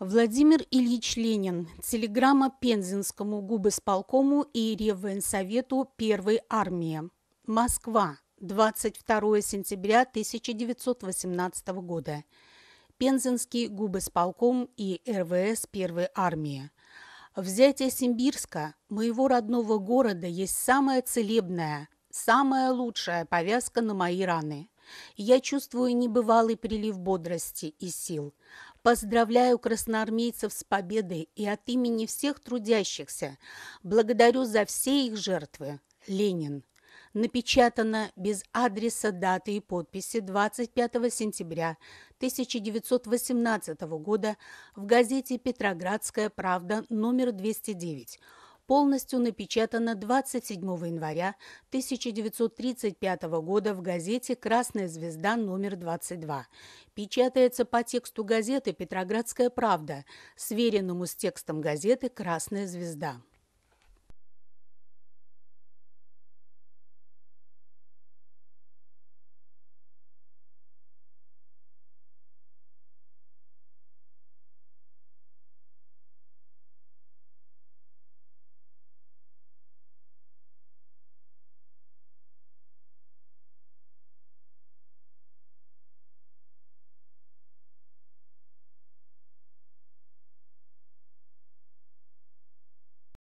Владимир Ильич Ленин. Телеграмма Пензенскому губысполкому и Реввоенсовету Первой армии. Москва. 22 сентября 1918 года. Пензенский губысполком и РВС Первой армии. Взятие Симбирска, моего родного города, есть самая целебная, самая лучшая повязка на мои раны. Я чувствую небывалый прилив бодрости и сил. Поздравляю красноармейцев с победой и от имени всех трудящихся благодарю за все их жертвы. Ленин. Напечатано без адреса, даты и подписи 25 сентября 1918 года в газете «Петроградская правда» номер 209 полностью напечатана 27 января 1935 года в газете «Красная звезда» номер 22. Печатается по тексту газеты «Петроградская правда», сверенному с текстом газеты «Красная звезда».